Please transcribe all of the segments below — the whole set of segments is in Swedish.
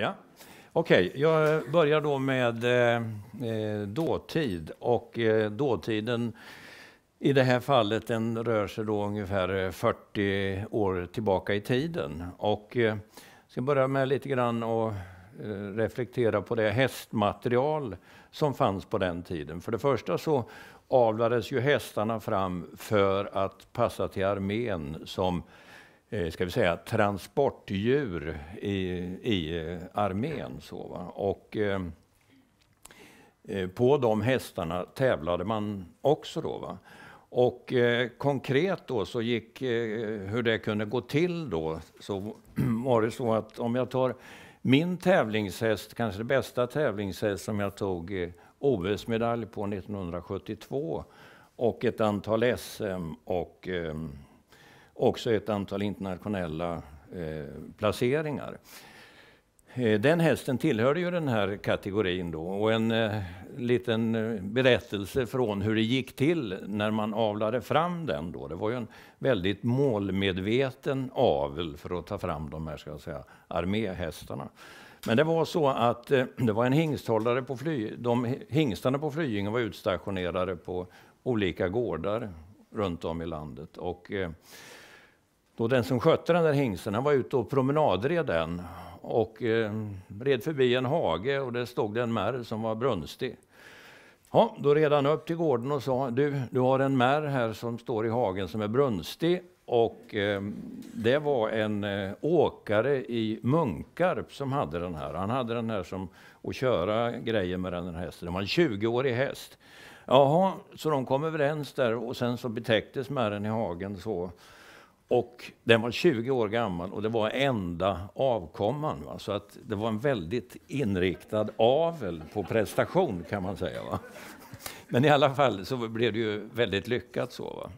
Ja. Okej, okay, jag börjar då med eh, eh, dåtid. Och eh, dåtiden i det här fallet den rör sig då ungefär 40 eh, år tillbaka i tiden. Och eh, ska börja med lite grann och eh, reflektera på det hästmaterial som fanns på den tiden. För det första så avlades ju hästarna fram för att passa till armén som Eh, ska vi säga, transportdjur i, i eh, armén. Så, va? Och, eh, eh, på de hästarna tävlade man också. Då, va? Och eh, konkret då så gick, eh, hur det kunde gå till då, så var det så att om jag tar min tävlingshäst, kanske det bästa tävlingshäst som jag tog OS-medalj på 1972 och ett antal SM och också ett antal internationella eh, placeringar. Eh, den hästen tillhörde ju den här kategorin då och en eh, liten eh, berättelse från hur det gick till när man avlade fram den då. Det var ju en väldigt målmedveten avel för att ta fram de här ska jag säga, arméhästarna. Men det var så att eh, det var en hingsthållare på Fly, de hingstarna på Flyinge var utstationerade på olika gårdar runt om i landet och eh, då den som skötte den där hingsten, han var ute och promenadred den och eh, red förbi en hage och där stod det en märr som var brunstig. Ja, då red han upp till gården och sa, du, du har en märr här som står i hagen som är brunstig och eh, det var en eh, åkare i Munkarp som hade den här. Han hade den här som att köra grejer med den här hästen. Det var en 20-årig häst. Jaha, så de kom överens där och sen så betäcktes märren i hagen så och den var 20 år gammal och det var enda avkomman. Va? Så att det var en väldigt inriktad avel på prestation kan man säga. Va? Men i alla fall så blev det ju väldigt lyckat så. Va?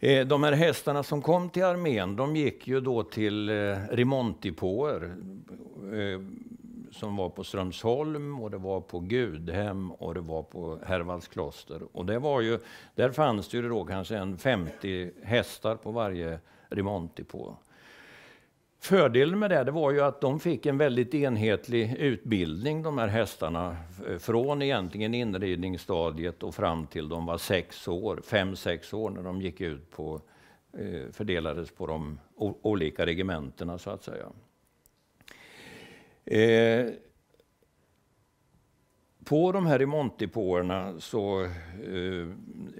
Eh, de här hästarna som kom till armén, de gick ju då till eh, remontdepåer eh, som var på Strömsholm och det var på Gudhem och det var på kloster. Och det var ju, där fanns det ju då kanske en 50 hästar på varje rimonti. på. Fördelen med det, det var ju att de fick en väldigt enhetlig utbildning, de här hästarna, från egentligen inridningsstadiet och fram till de var sex år, fem, sex år när de gick ut på, eh, fördelades på de olika regementena så att säga. Eh, på de här remontdepåerna, så, eh,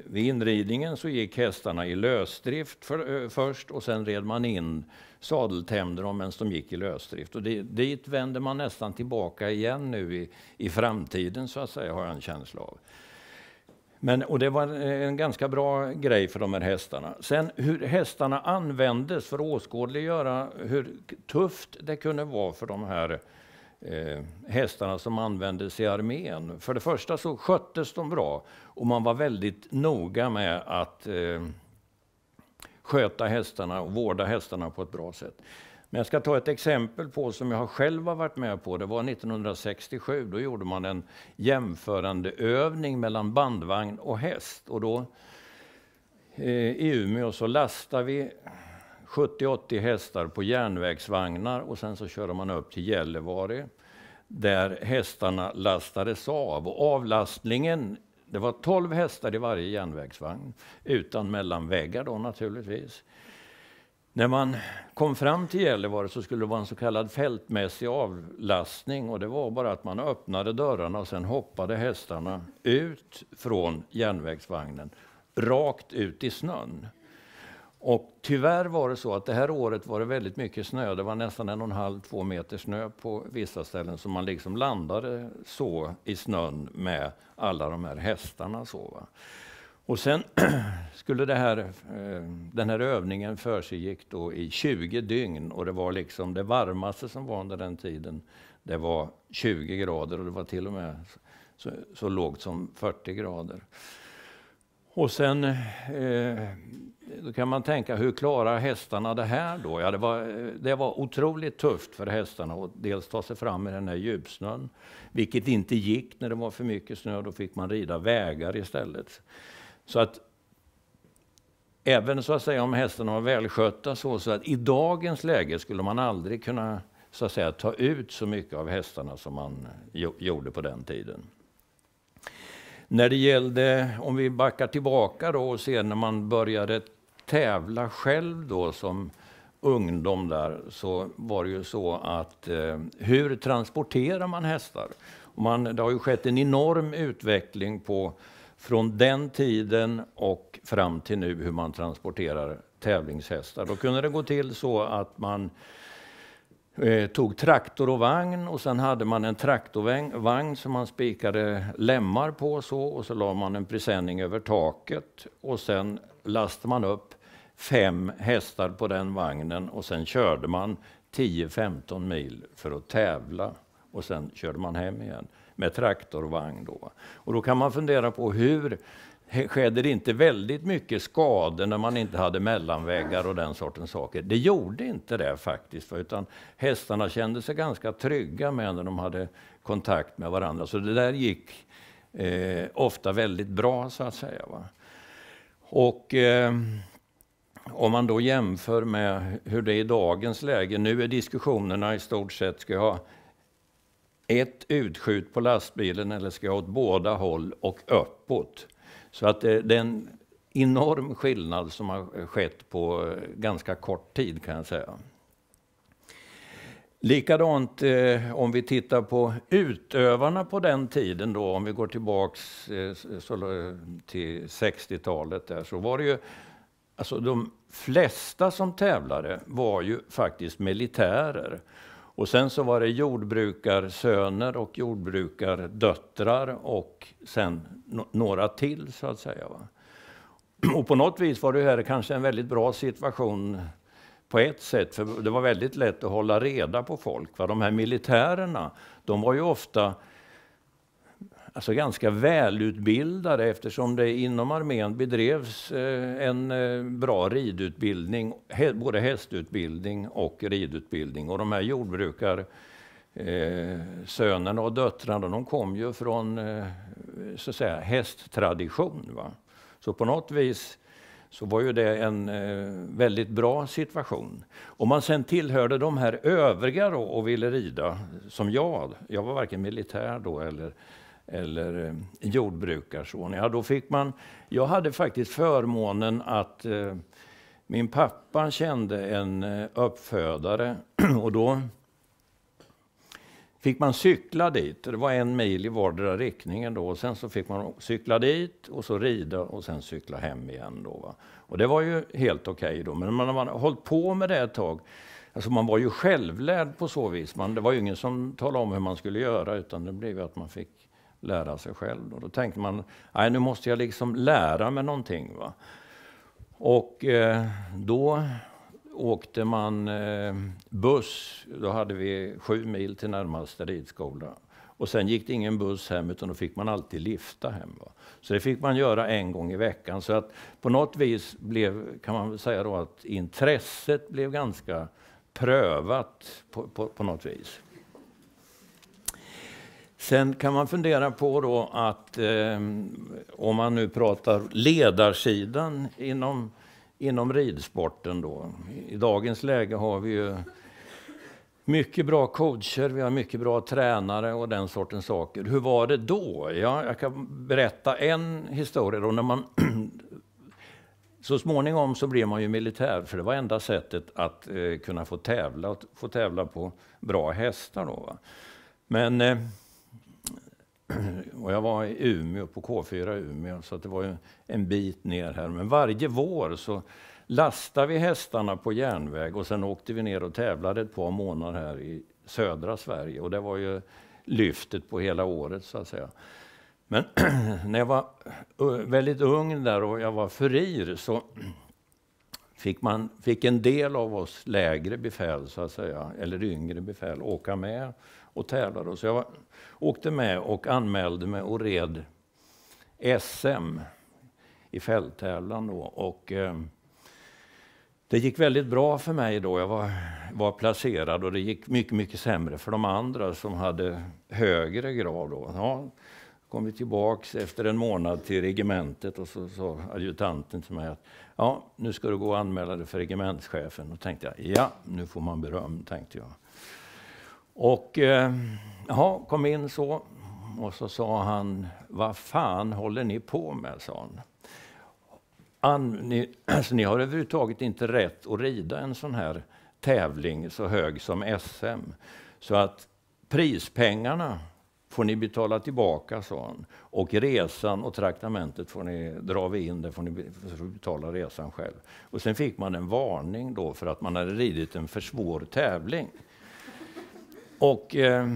vid inridningen, så gick hästarna i lösdrift för, eh, först och sen red man in sadeltämde dem medan de gick i lösdrift. Och det, dit vänder man nästan tillbaka igen nu i, i framtiden, så att säga, har jag en känsla av. Men, och det var en ganska bra grej för de här hästarna. Sen hur hästarna användes för att åskådliggöra hur tufft det kunde vara för de här eh, hästarna som användes i armén. För det första så sköttes de bra och man var väldigt noga med att eh, sköta hästarna och vårda hästarna på ett bra sätt. Men jag ska ta ett exempel på som jag själv har varit med på. Det var 1967. Då gjorde man en jämförande övning mellan bandvagn och häst. Och då eh, i Umeå så lastade vi 70-80 hästar på järnvägsvagnar och sen så körde man upp till Gällivare där hästarna lastades av. Och avlastningen, det var 12 hästar i varje järnvägsvagn, utan mellanväggar då naturligtvis. När man kom fram till Gällivare så skulle det vara en så kallad fältmässig avlastning och det var bara att man öppnade dörrarna och sen hoppade hästarna ut från järnvägsvagnen, rakt ut i snön. Och tyvärr var det så att det här året var det väldigt mycket snö. Det var nästan en och en halv, två meter snö på vissa ställen. Så man liksom landade så i snön med alla de här hästarna. Så, va? Och sen skulle här, eh, den här övningen försiggick då i 20 dygn och det var liksom det varmaste som var under den tiden. Det var 20 grader och det var till och med så, så lågt som 40 grader. Och sen eh, då kan man tänka, hur klarar hästarna det här då? Ja, det, var, eh, det var otroligt tufft för hästarna att dels ta sig fram i den här djupsnön, vilket inte gick när det var för mycket snö, då fick man rida vägar istället. Så att även så att säga om hästarna var välskötta så, så att i dagens läge skulle man aldrig kunna så att säga, ta ut så mycket av hästarna som man gjorde på den tiden. När det gällde, om vi backar tillbaka då och ser när man började tävla själv då som ungdom där, så var det ju så att eh, hur transporterar man hästar? Man, det har ju skett en enorm utveckling på, från den tiden och fram till nu hur man transporterar tävlingshästar. Då kunde det gå till så att man Eh, tog traktor och vagn och sen hade man en traktorvagn som man spikade lämmar på och så och så la man en presenning över taket och sen lastade man upp fem hästar på den vagnen och sen körde man 10-15 mil för att tävla och sen körde man hem igen med traktor traktorvagn. Då. Och då kan man fundera på hur skedde det inte väldigt mycket skador när man inte hade mellanväggar och den sortens saker. Det gjorde inte det faktiskt, utan hästarna kände sig ganska trygga med när de hade kontakt med varandra. Så det där gick eh, ofta väldigt bra, så att säga. Va? Och eh, om man då jämför med hur det är i dagens läge. Nu är diskussionerna i stort sett, ska jag ha ett utskjut på lastbilen eller ska jag ha åt båda håll och uppåt? Så att eh, det är en enorm skillnad som har skett på eh, ganska kort tid kan jag säga. Likadant eh, om vi tittar på utövarna på den tiden då, om vi går tillbaks eh, eh till 60-talet där, så var det ju, alltså de flesta som tävlade var ju faktiskt militärer. Och sen så var det jordbrukarsöner och jordbrukardöttrar och sen några till så att säga. Va? Och på något vis var det här kanske en väldigt bra situation på ett sätt, för det var väldigt lätt att hålla reda på folk. Va? De här militärerna, de var ju ofta alltså ganska välutbildade eftersom det inom armén bedrevs eh, en eh, bra ridutbildning, både hästutbildning och ridutbildning. Och de här jordbrukar eh, sönerna och döttrarna, de kom ju från så att säga, hästtradition. Va? Så på något vis så var ju det en väldigt bra situation. Om man sen tillhörde de här övriga då och ville rida, som jag, jag var varken militär då eller eller eh, jordbrukarson. Ja, då fick man, jag hade faktiskt förmånen att eh, min pappa kände en eh, uppfödare och då fick man cykla dit. Det var en mil i vardera riktningen då. Och sen så fick man cykla dit och så rida och sen cykla hem igen. Då, va? Och det var ju helt okej okay då. Men man har hållit på med det ett tag. Alltså man var ju självlärd på så vis. Man, det var ju ingen som talade om hur man skulle göra utan det blev att man fick lära sig själv. Då, då tänkte man, nej nu måste jag liksom lära mig någonting. Va? Och eh, då åkte man eh, buss. Då hade vi sju mil till närmaste ridskola. Och sen gick det ingen buss hem, utan då fick man alltid lifta hem. Va? Så det fick man göra en gång i veckan. Så att på något vis blev, kan man väl säga då, att intresset blev ganska prövat på, på, på något vis. Sen kan man fundera på då att eh, om man nu pratar ledarsidan inom, inom ridsporten då. I dagens läge har vi ju mycket bra coacher, vi har mycket bra tränare och den sortens saker. Hur var det då? Ja, jag kan berätta en historia. Då, när man så småningom så blev man ju militär, för det var enda sättet att eh, kunna få tävla, få tävla på bra hästar. Då, va? Men eh, och jag var i Umeå, på K4 i Umeå, så det var ju en bit ner här. Men varje vår så lastade vi hästarna på järnväg och sen åkte vi ner och tävlade ett par månader här i södra Sverige. Och det var ju lyftet på hela året så att säga. Men när jag var väldigt ung där och jag var furir så fick, man, fick en del av oss lägre befäl, så att säga, eller yngre befäl, åka med och tävlade. Så jag var, åkte med och anmälde mig och red SM i fälttävlan då. Och, eh, det gick väldigt bra för mig då. Jag var, var placerad och det gick mycket, mycket sämre för de andra som hade högre grad. Då. Ja, kom vi tillbaks efter en månad till regementet och så sa adjutanten till mig att ja, nu ska du gå och anmäla dig för regementschefen. Och tänkte jag, ja, nu får man beröm, tänkte jag. Och eh, ja, kom in så. Och så sa han, vad fan håller ni på med? sa han. An, ni, alltså, ni har överhuvudtaget inte rätt att rida en sån här tävling så hög som SM. Så att prispengarna får ni betala tillbaka, sa han. Och resan och traktamentet får ni dra vi in, det får ni betala resan själv. Och sen fick man en varning då för att man hade ridit en för svår tävling. Och, eh,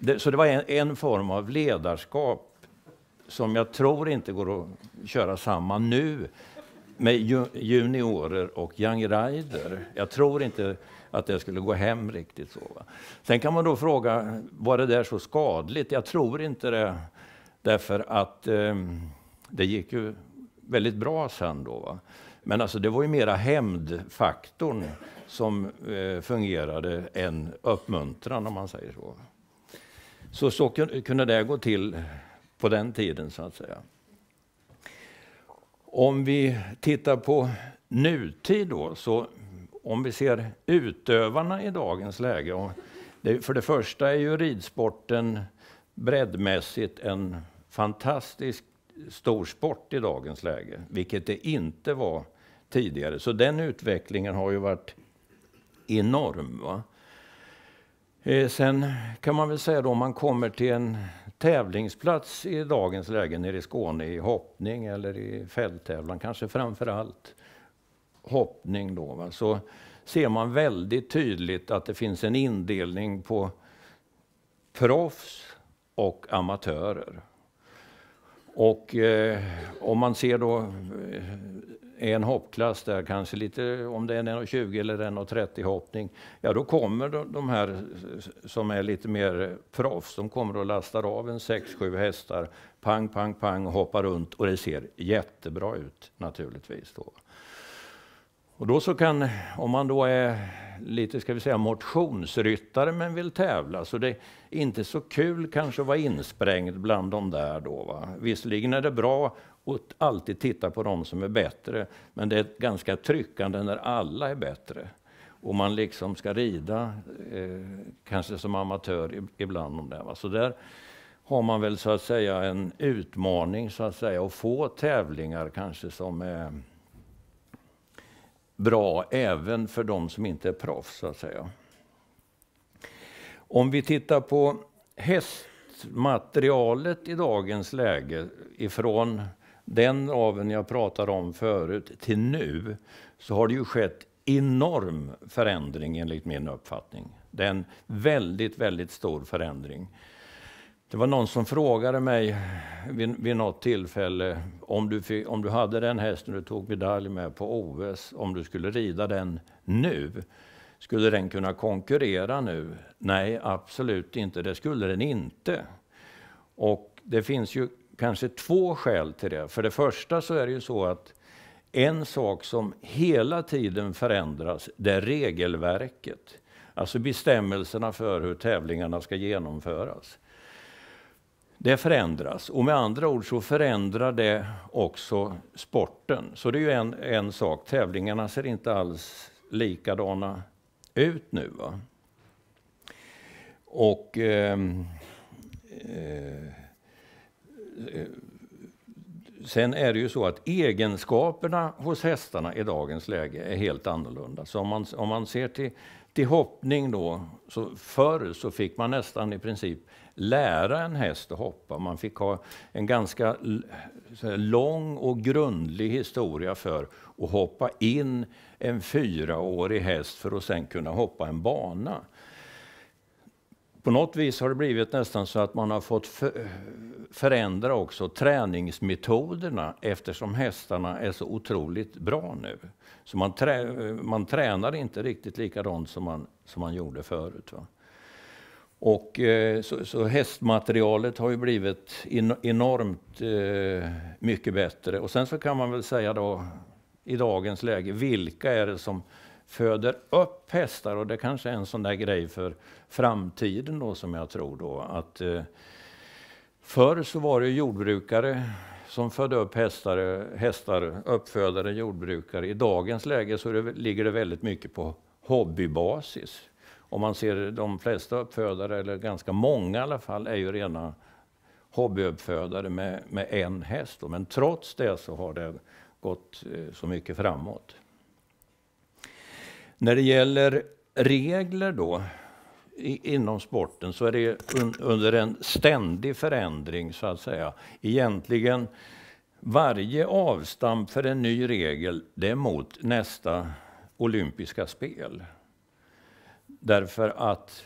det, så det var en, en, form av ledarskap som jag tror inte går att köra samman nu med ju, juniorer och young rider. Jag tror inte att det skulle gå hem riktigt så. Va? Sen kan man då fråga, var det där så skadligt? Jag tror inte det, därför att eh, det gick ju väldigt bra sen då. Va? Men alltså, det var ju mera hämndfaktorn som eh, fungerade än uppmuntran, om man säger så. Så, så kunde det gå till på den tiden, så att säga. Om vi tittar på nutid då, så om vi ser utövarna i dagens läge. Det, för det första är ju ridsporten breddmässigt en fantastisk stor sport i dagens läge, vilket det inte var tidigare. Så den utvecklingen har ju varit enorm. Va? Eh, sen kan man väl säga då om man kommer till en tävlingsplats i dagens läge nere i Skåne i hoppning eller i fälttävlan kanske framför allt hoppning då. Va? Så ser man väldigt tydligt att det finns en indelning på proffs och amatörer. Och eh, om man ser då eh, en hoppklass där, kanske lite, om det är en 1,20 eller 1,30 hoppning, ja då kommer de, de, här som är lite mer proffs, de kommer och lastar av en 6-7 hästar, pang, pang, pang, hoppar runt och det ser jättebra ut naturligtvis. Då. Och då så kan, om man då är lite ska vi säga motionsryttare men vill tävla, så det är inte så kul kanske att vara insprängd bland de där då. Va? Visserligen är det bra att alltid titta på de som är bättre, men det är ganska tryckande när alla är bättre. Och man liksom ska rida, eh, kanske som amatör ibland om det. Va? Så där har man väl så att säga en utmaning så att säga, att få tävlingar kanske som är bra även för de som inte är proffs, så att säga. Om vi tittar på hästmaterialet i dagens läge, ifrån den aveln jag pratade om förut till nu, så har det ju skett enorm förändring enligt min uppfattning. Det är en väldigt, väldigt stor förändring. Det var någon som frågade mig vid, vid något tillfälle om du, fick, om du hade den hästen du tog medalj med på OS, om du skulle rida den nu. Skulle den kunna konkurrera nu? Nej, absolut inte. Det skulle den inte. Och det finns ju kanske två skäl till det. För det första så är det ju så att en sak som hela tiden förändras, det är regelverket. Alltså bestämmelserna för hur tävlingarna ska genomföras det förändras. Och med andra ord så förändrar det också sporten. Så det är ju en, en sak. Tävlingarna ser inte alls likadana ut nu. Va? Och... Eh, eh, sen är det ju så att egenskaperna hos hästarna i dagens läge är helt annorlunda. Så om man, om man ser till, till hoppning då, så förr så fick man nästan i princip lära en häst att hoppa. Man fick ha en ganska lång och grundlig historia för att hoppa in en fyraårig häst för att sen kunna hoppa en bana. På något vis har det blivit nästan så att man har fått förändra också träningsmetoderna eftersom hästarna är så otroligt bra nu. Så man, trä man tränar inte riktigt likadant som man, som man gjorde förut. Va? Och eh, så, så hästmaterialet har ju blivit enormt eh, mycket bättre. Och sen så kan man väl säga då i dagens läge, vilka är det som föder upp hästar? Och det kanske är en sån där grej för framtiden då som jag tror då att eh, förr så var det jordbrukare som födde upp hästar, hästar, uppfödare, jordbrukare. I dagens läge så det, ligger det väldigt mycket på hobbybasis om man ser de flesta uppfödare, eller ganska många i alla fall, är ju rena hobbyuppfödare med, med en häst. Då. Men trots det så har det gått eh, så mycket framåt. När det gäller regler då, i, inom sporten så är det un, under en ständig förändring så att säga. Egentligen varje avstamp för en ny regel, det är mot nästa olympiska spel. Därför att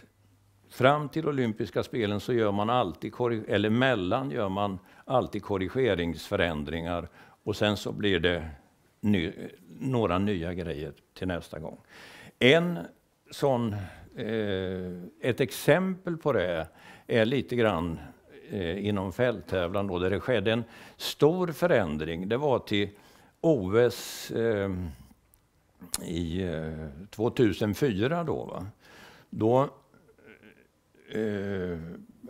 fram till olympiska spelen så gör man alltid, eller mellan gör man alltid korrigeringsförändringar och sen så blir det ny, några nya grejer till nästa gång. En sån, eh, ett exempel på det är lite grann eh, inom fälttävlan då, där det skedde en stor förändring. Det var till OS eh, i 2004 eh, då. Va? Då, eh,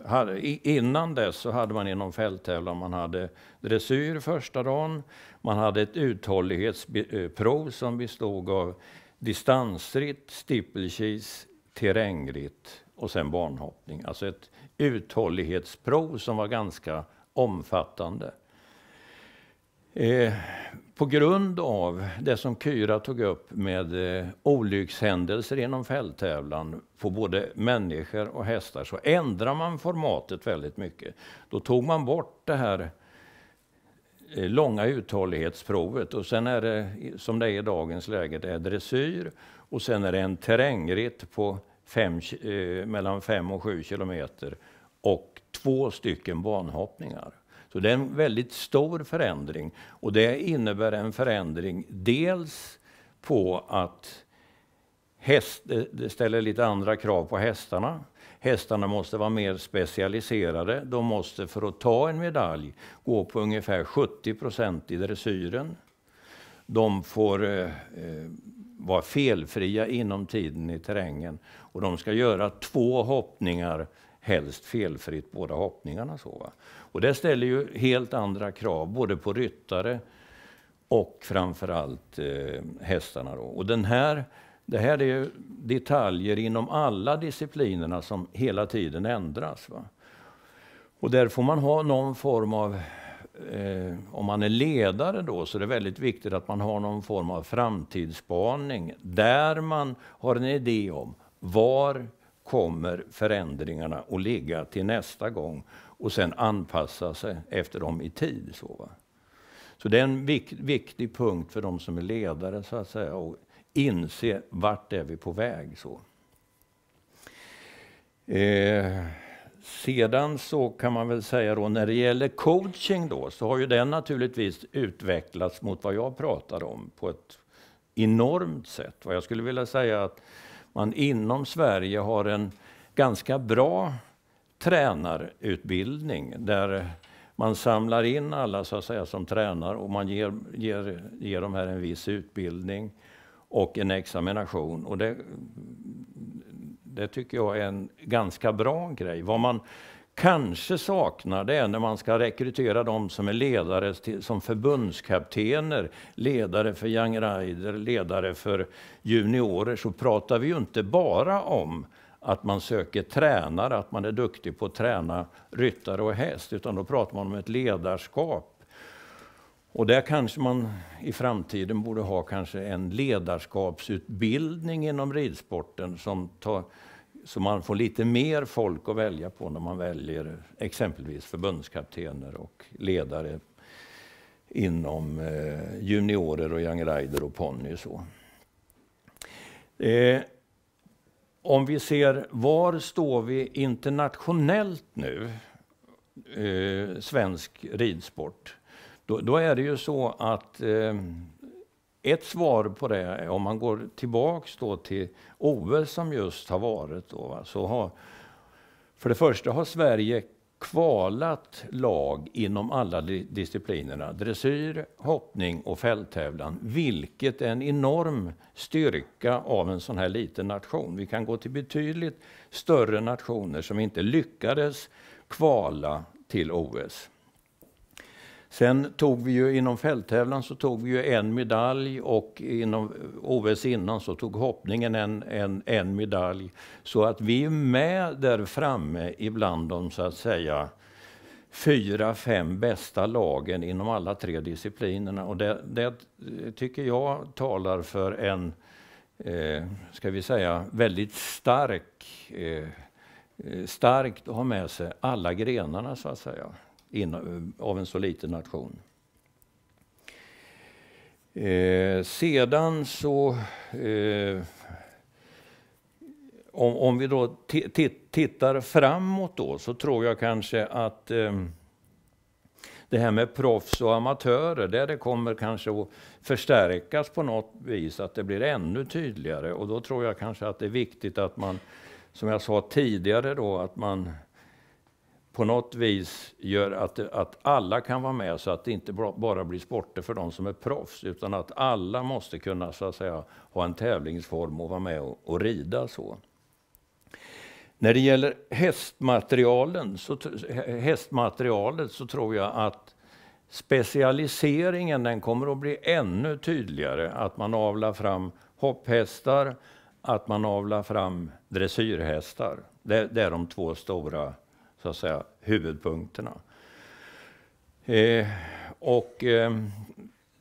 hade, innan dess så hade man inom fälttävlan, man hade dressyr första dagen, man hade ett uthållighetsprov eh, som bestod av distansritt, stippelkis, terrängritt och sen banhoppning. Alltså ett uthållighetsprov som var ganska omfattande. Eh, på grund av det som Kyra tog upp med eh, olyckshändelser inom fälttävlan på både människor och hästar så ändrar man formatet väldigt mycket. Då tog man bort det här eh, långa uthållighetsprovet och sen är det som det är i dagens läge, det är dressyr och sen är det en terrängritt på fem, eh, mellan 5 och 7 kilometer och två stycken banhoppningar. Så det är en väldigt stor förändring och det innebär en förändring dels på att häst, det ställer lite andra krav på hästarna. Hästarna måste vara mer specialiserade. De måste för att ta en medalj gå på ungefär 70 i dressyren. De får eh, eh, vara felfria inom tiden i terrängen och de ska göra två hoppningar helst felfritt båda hoppningarna. Så, va? Och det ställer ju helt andra krav både på ryttare och framförallt eh, hästarna. Då. Och den här, det här är detaljer inom alla disciplinerna som hela tiden ändras. Va? Och där får man ha någon form av eh, om man är ledare då så är det väldigt viktigt att man har någon form av framtidsspaning där man har en idé om var kommer förändringarna att ligga till nästa gång och sen anpassa sig efter dem i tid. Så, va? så det är en vik viktig punkt för de som är ledare, så att säga, och inse vart är vi på väg. Så. Eh, sedan så kan man väl säga då, när det gäller coaching då, så har ju den naturligtvis utvecklats mot vad jag pratar om på ett enormt sätt. Vad jag skulle vilja säga att man inom Sverige har en ganska bra tränarutbildning där man samlar in alla så att säga, som tränar och man ger, ger, ger dem här en viss utbildning och en examination. Och det, det tycker jag är en ganska bra grej. Vad man kanske saknar det när man ska rekrytera de som är ledare till, som förbundskaptener, ledare för Young Rider, ledare för juniorer, så pratar vi ju inte bara om att man söker tränare, att man är duktig på att träna ryttare och häst, utan då pratar man om ett ledarskap. Och där kanske man i framtiden borde ha kanske en ledarskapsutbildning inom ridsporten som tar så man får lite mer folk att välja på när man väljer exempelvis förbundskaptener och ledare inom eh, juniorer och young rider och ponny. Så. Eh, om vi ser var står vi internationellt nu, eh, svensk ridsport, då, då, är det ju så att eh, ett svar på det, om man går tillbaks då till OS som just har varit, då, så har för det första har Sverige kvalat lag inom alla disciplinerna, dressyr, hoppning och fälttävlan, vilket är en enorm styrka av en sån här liten nation. Vi kan gå till betydligt större nationer som inte lyckades kvala till OS. Sen tog vi ju inom fälttävlan så tog vi ju en medalj och inom OS innan så tog hoppningen en, en, en medalj. Så att vi är med där framme ibland de så att säga fyra, fem bästa lagen inom alla tre disciplinerna. Och det, det tycker jag talar för en, eh, ska vi säga, väldigt stark, eh, eh starkt att ha med sig alla grenarna så att säga in, eh, av en så liten nation. Eh, sedan så... Eh, om, om, vi då tittar framåt då, så tror jag kanske att eh, det här med proffs och amatörer, där det kommer kanske att förstärkas på något vis, att det blir ännu tydligare. Och då tror jag kanske att det är viktigt att man, som jag sa tidigare då, att man på något vis gör att, att alla kan vara med så att det inte bara blir sporter för de som är proffs utan att alla måste kunna så att säga, ha en tävlingsform och vara med och, och rida så. När det gäller hästmaterialen så, hästmaterialet så tror jag att specialiseringen den kommer att bli ännu tydligare. Att man avlar fram hopphästar, att man avlar fram dressyrhästar. Det, det är de två stora så att säga, huvudpunkterna. Eh, och eh,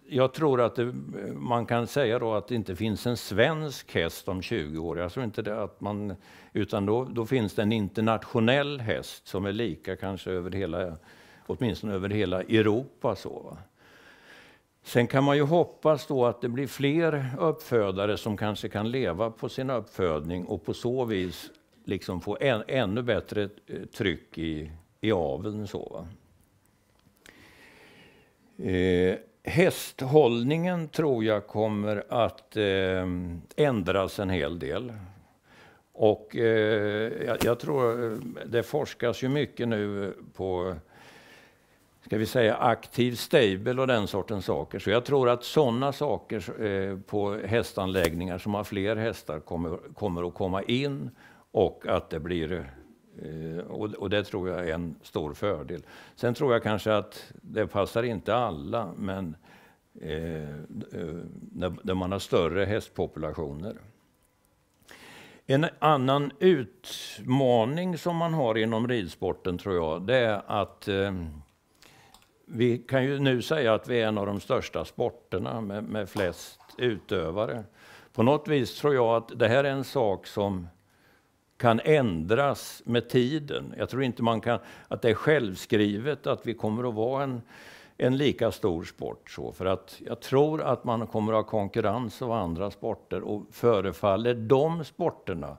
jag tror att det, man kan säga då att det inte finns en svensk häst om 20 år. Jag tror inte det att man, utan då, då finns det en internationell häst som är lika kanske över hela, åtminstone över hela Europa. Så, va? Sen kan man ju hoppas då att det blir fler uppfödare som kanske kan leva på sin uppfödning och på så vis liksom få en, ännu bättre eh, tryck i, i aveln. Så, va? Eh, hästhållningen tror jag kommer att eh, ändras en hel del. Och eh, jag, jag, tror eh, det forskas ju mycket nu på ska vi säga aktiv stable och den sortens saker. Så jag tror att sådana saker eh, på hästanläggningar som har fler hästar kommer, kommer att komma in och att det blir eh, och det tror jag är en stor fördel. Sen tror jag kanske att det passar inte alla, men eh, eh, när man har större hästpopulationer. En annan utmaning som man har inom ridsporten tror jag, det är att vi kan ju nu säga att vi är en av de största sporterna med, med flest utövare. På något vis tror jag att det här är en sak som kan ändras med tiden. Jag tror inte man kan, att det är självskrivet att vi kommer att vara en, en lika stor sport. Så, för att jag tror att man kommer att ha konkurrens av andra sporter och förefaller de sporterna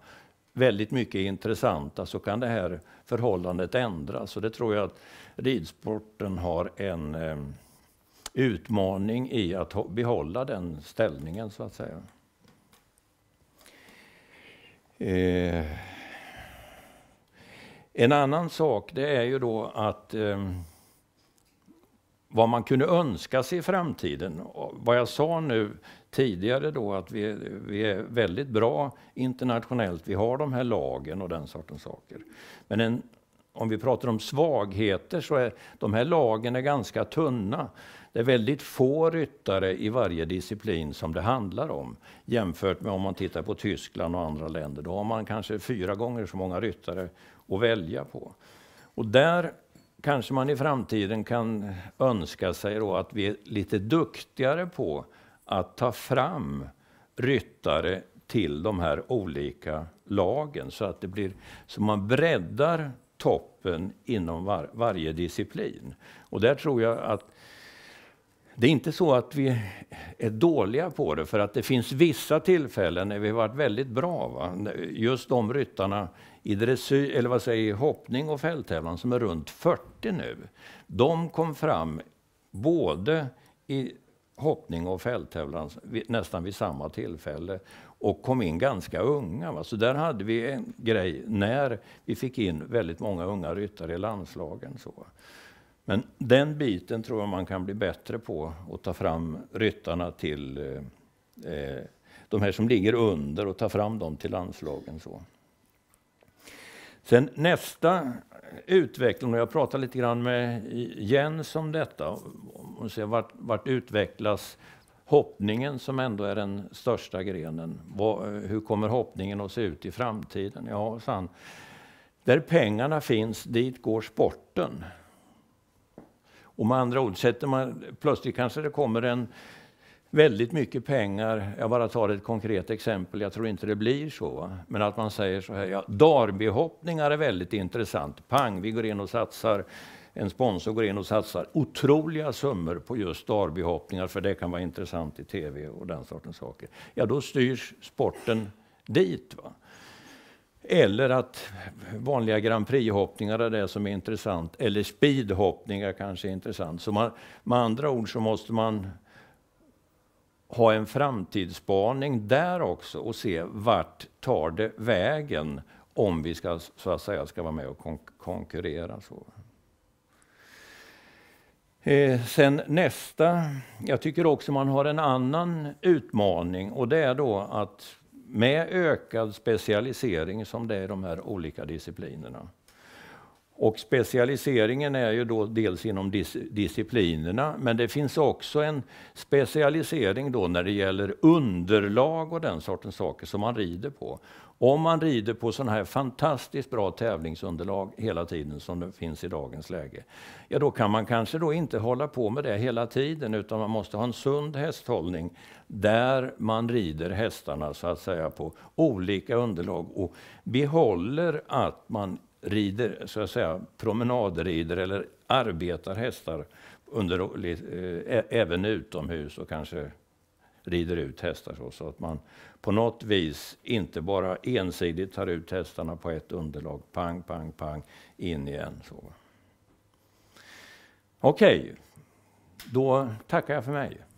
väldigt mycket intressanta så kan det här förhållandet ändras. Och det tror jag att ridsporten har en eh, utmaning i att behålla den ställningen så att säga. Eh, en annan sak det är ju då att eh, vad man kunde önska sig i framtiden. Vad jag sa nu tidigare då att vi, vi, är väldigt bra internationellt. Vi har de här lagen och den sortens saker. Men en om vi pratar om svagheter så är de här lagen är ganska tunna. Det är väldigt få ryttare i varje disciplin som det handlar om jämfört med om man tittar på Tyskland och andra länder. Då har man kanske fyra gånger så många ryttare att välja på. Och där kanske man i framtiden kan önska sig då att vi är lite duktigare på att ta fram ryttare till de här olika lagen så att det blir så man breddar toppen inom var, varje disciplin. Och där tror jag att det är inte så att vi är dåliga på det, för att det finns vissa tillfällen när vi har varit väldigt bra. Va? Just de ryttarna i, dressyr, eller vad säger, i hoppning och fälttävlan som är runt 40 nu, de kom fram både i hoppning och fälttävlan nästan vid samma tillfälle och kom in ganska unga. Va? Så där hade vi en grej när vi fick in väldigt många unga ryttare i landslagen. Så. Men den biten tror jag man kan bli bättre på, att ta fram ryttarna till eh, eh de här som ligger under och ta fram dem till landslagen. Så. Sen nästa utveckling, och jag pratade lite grann med Jens om detta, och se vart, vart utvecklas hoppningen som ändå är den största grenen. hur kommer hoppningen att se ut i framtiden? Ja, san. Där pengarna finns, dit går sporten. Och med andra ord, sätter man, plötsligt kanske det kommer en väldigt mycket pengar. Jag bara tar ett konkret exempel, jag tror inte det blir så. Men att man säger så här, ja, Darbyhoppningar är väldigt intressant. Pang, vi går in och satsar, en sponsor går in och satsar otroliga summor på just Darbyhoppningar, för det kan vara intressant i tv och den sortens saker. Ja, då styrs sporten dit. Va? Eller att vanliga Grand Prix-hoppningar är det som är intressant, eller speedhoppningar kanske är intressant. Så man, med andra ord så måste man ha en framtidsspaning där också och se vart tar det vägen om vi ska, så att säga, ska vara med och kon konkurrera. Så. Eh, sen nästa, jag tycker också man har en annan utmaning och det är då att med ökad specialisering som det är i de här olika disciplinerna och specialiseringen är ju då dels inom dis disciplinerna, men det finns också en specialisering då när det gäller underlag och den sortens saker som man rider på. Om man rider på sådana här fantastiskt bra tävlingsunderlag hela tiden som det finns i dagens läge, ja då kan man kanske då inte hålla på med det hela tiden utan man måste ha en sund hästhållning där man rider hästarna så att säga på olika underlag och behåller att man rider, så att säga, promenadrider eller arbetar hästar under, eh, även utomhus och kanske rider ut hästar så, så att man på något vis inte bara ensidigt tar ut hästarna på ett underlag, pang, pang, pang, in igen. Så. Okej, då tackar jag för mig.